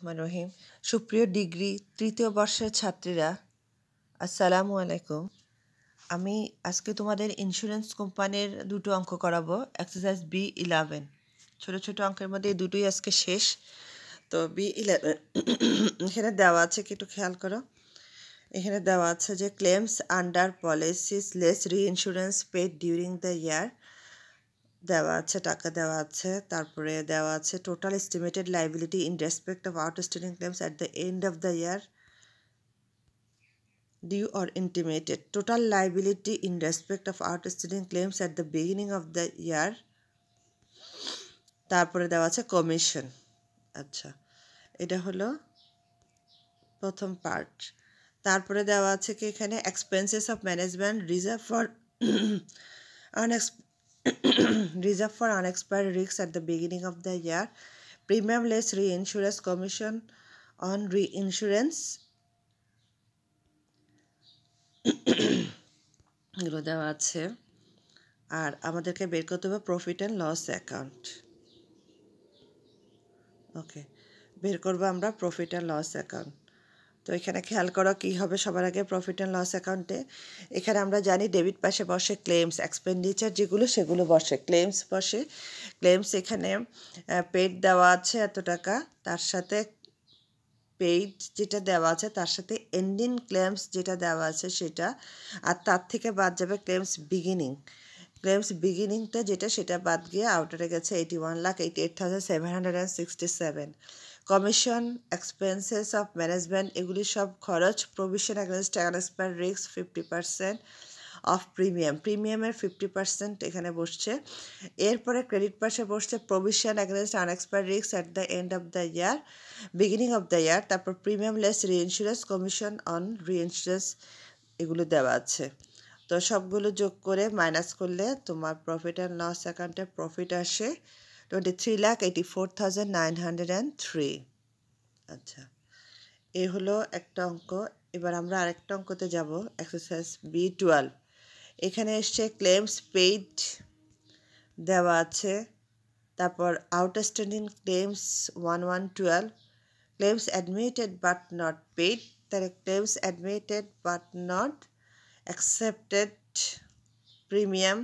রহমান রহিম সুপ্রিয় ডিগ্রি তৃতীয় বর্ষের ছাত্রীরা আসসালামু আলাইকুম আমি আজকে তোমাদের ইন্স্যুরেন্স কোম্পানির দুটো অঙ্ক করাবো এক্সারসাইজ বি ইলেভেন ছোটো ছোটো অঙ্কের মধ্যে এই দুটোই আজকে শেষ তো বি ইলেভেন এখানে দেওয়া আছে কি একটু খেয়াল করো এখানে দেওয়া আছে যে claims under policies less reinsurance paid during the year দেওয়া আছে টাকা দেওয়া আছে তারপরে দেওয়া আছে total estimated liability in respect of outstanding claims at the end of the year due or intimated total liability in respect of outstanding claims at the beginning of the year তারপরে দেওয়া আছে কমিশন আচ্ছা এটা হলো প্রথম part তারপরে দেওয়া আছে কি এখানে expenses of management reserve for unexpired reserve for unexpired risks at the beginning of the year, premium less reinsurance commission on reinsurance এগুলো দেওয়া আছে আর আমাদেরকে বের করতে হবে profit and loss account okay বের করবো আমরা প্রফিট অ্যান্ড লস অ্যাকাউন্ট তো এখানে খেয়াল করো কী হবে সবার আগে প্রফিট অ্যান্ড লস অ্যাকাউন্টে এখানে আমরা জানি ডেবিট পাশে বসে ক্লেমস এক্সপেন্ডিচার যেগুলো সেগুলো বসে ক্লেমস বসে ক্লেমস এখানে পেড দেওয়া আছে এত টাকা তার সাথে পেইড যেটা দেওয়া আছে তার সাথে এন্ডিং ক্লেমস যেটা দেওয়া আছে সেটা আর তার থেকে বাদ যাবে ক্লেমস বিগিনিং ক্লেমস বিগিনিংটা যেটা সেটা বাদ গিয়ে আউটারে গেছে eighty one lakh eighty eight thousand seven hundred and sixty seven commission expenses of management এগুলি সব খরচ provision against announcement risk fifty percent of premium প্রিমিয়ামের ফিফটি পার্সেন্ট এখানে বসছে এরপরে ক্রেডিট পার্সে বসছে প্রভিশন অ্যাগেনস্ট আনএক্সপায়ার রিক্স at the end of the year beginning of the year তারপর premium less reinsurance commission on reinsurance এগুলো দেওয়া আছে তো সবগুলো যোগ করে মাইনাস করলে তোমার প্রফিট অ্যান্ড লস অ্যাকাউন্টে প্রফিট আসে twenty three lakh eighty four thousand nine hundred and three আচ্ছা এ হলো একটা অঙ্ক এবার আমরা আরেকটা অঙ্কতে যাব এক্সারসাইজ বি টুয়েলভ এখানে এসছে ক্লেমস পেইড দেওয়া আছে তারপর outstanding claims one one twelve claims admitted but not paid তাহলে claims admitted but not accepted premium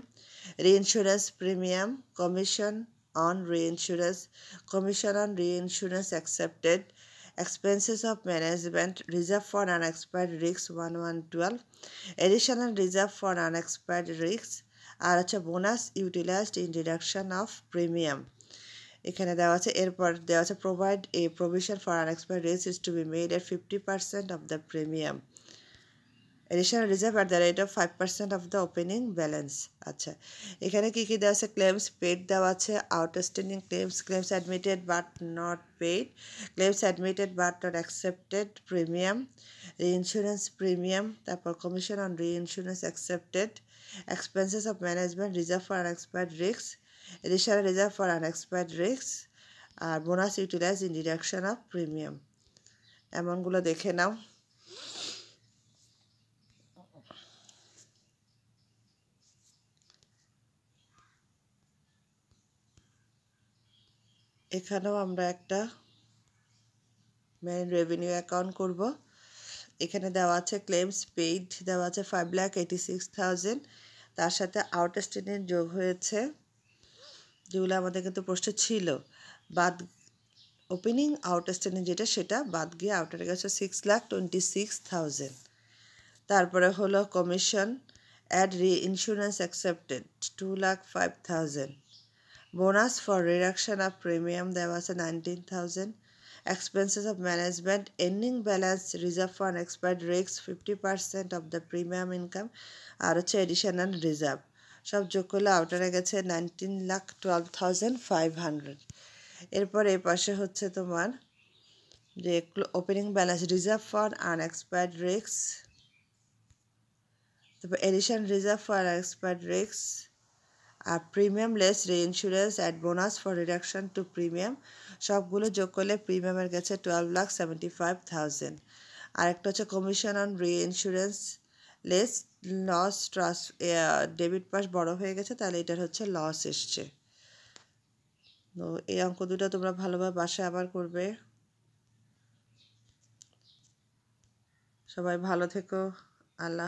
reinsurance premium commission on reinsurance commission on reinsurance accepted expenses of management reserve for unexpired risks 1112 additional reserve for unexpired risks আর হচ্ছে bonus utilised in deduction of premium এখানে দেওয়া আছে এরপর দেওয়া আছে provide a provision for unexpired rates is to be made at fifty percent of the premium additional reserve at the rate of five percent of the opening balance আচ্ছা এখানে কী কী দেওয়া আছে ক্লেমস পেড দেওয়া আছে outstanding claims claims admitted but not paid claims admitted but not accepted premium insurance premium তারপর commission on re reinsurance accepted expenses of management reserve for unexpired risk additional reserve for unexpired risk আর bonus utilise in deduction of premium এমনগুলো দেখে নাও এখানেও আমরা একটা main revenue account করব এখানে দেওয়া আছে ক্লেমস পেইড দেওয়া আছে five lakh eighty six thousand তার সাথে আউটস্ট্যান্ডিং যোগ হয়েছে যেগুলো আমাদের কিন্তু প্রশ্ন ছিল বাদ ওপেনিং আউটস্ট্যান্ডিং যেটা সেটা বাদ গিয়ে আউটার গেছে six lakh twenty six thousand তারপরে হলো commission add reinsurance accepted two lakh five thousand bonus for reduction of premium দেওয়া আছে nineteen thousand expenses of management ending balance reserve fund expired risk fifty percent of the premium income আর হচ্ছে additional reserve সব যোগ করলে আউটারে গেছে nineteen lakh twelve thousand five hundred এরপর এই পাশে হচ্ছে তোমার যে opening balance reserve fund unexpired risk তারপর addition reserve fund expired risk আর premium less reinsurance add bonus for reduction to premium সবগুলো যোগ করলে প্রিমিয়ামের গেছে twelve lakh seventy five thousand একটা হচ্ছে commission on reinsurance less loss trans debit pass বড় হয়ে গেছে তাহলে এটার হচ্ছে লস এসছে তো এই অঙ্ক দুটো তোমরা ভালোভাবে বাসায় আবার করবে সবাই ভালো থেকো আল্লাহ